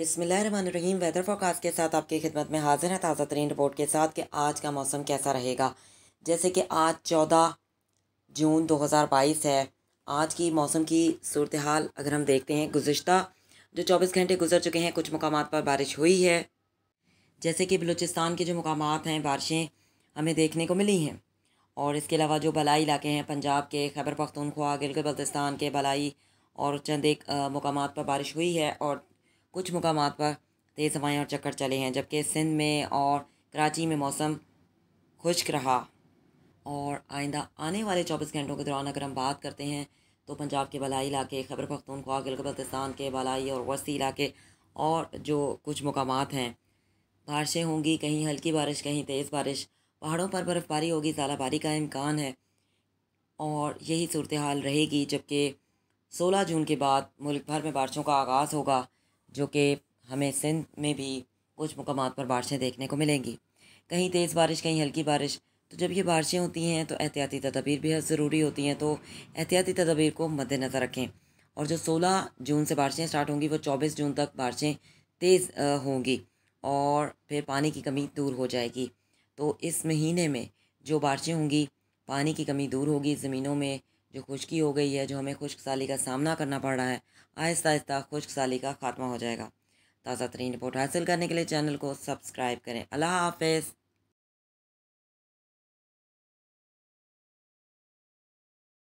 बिसमीम weather forecast के साथ आपकी खिदमत में हाजिर है ताज़ा तरीन रिपोर्ट के साथ कि आज का मौसम कैसा रहेगा जैसे कि आज चौदह जून दो हज़ार बाईस है आज की मौसम की सूरत हाल अगर हम देखते हैं गुज्त जो चौबीस घंटे गुजर चुके हैं कुछ मकाम पर बारिश हुई है जैसे कि बलूचिस्तान के जो मकाम हैं बारिशें हमें देखने को मिली हैं और इसके अलावा जो बलाई इलाके हैं पंजाब के खैबर पख्तूनख्वा गिलगत बल्तिस्तान के बलाई और चंद एक मकाम पर बारिश हुई है और कुछ मकाम पर तेज़ हवाएँ और चक्कर चले हैं जबकि सिंध में और कराची में मौसम खुश्क रहा और आइंदा आने वाले चौबीस घंटों के दौरान अगर हम बात करते हैं तो पंजाब के बलाई इलाके खबर पख्तूनख्वा गिल बल्तिसान के बलाई और वसी इलाके और जो कुछ मकाम हैं बारिशें होंगी कहीं हल्की बारिश कहीं तेज़ बारिश पहाड़ों पर बर्फ़बारी होगी झालाबारी का इम्कान है और यही सूरत हाल रहेगी जबकि 16 जून के बाद मुल्क भर में बारिशों का आगाज़ होगा जो कि हमें सिंध में भी कुछ मकाम पर बारिशें देखने को मिलेंगी कहीं तेज़ बारिश कहीं हल्की बारिश तो जब ये बारिशें होती हैं तो एहतियाती तदाबीर बेहद ज़रूरी होती हैं तो एहतियाती तदाबीर को मद्देनज़र रखें और जो 16 जून से बारिशें स्टार्ट होंगी वो 24 जून तक बारिशें तेज़ होंगी और फिर पानी की कमी दूर हो जाएगी तो इस महीने में जो बारिशें होंगी पानी की कमी दूर होगी ज़मीनों में जो खुश्की हो गई है जो हमें खुश्क साली का सामना करना पड़ रहा है आहिस्ता आहिस्ता खुश्क साली का खात्मा हो जाएगा ताज़ा तरीन रिपोर्ट हासिल करने के लिए चैनल को सब्सक्राइब करें अल्लाह हाफिज़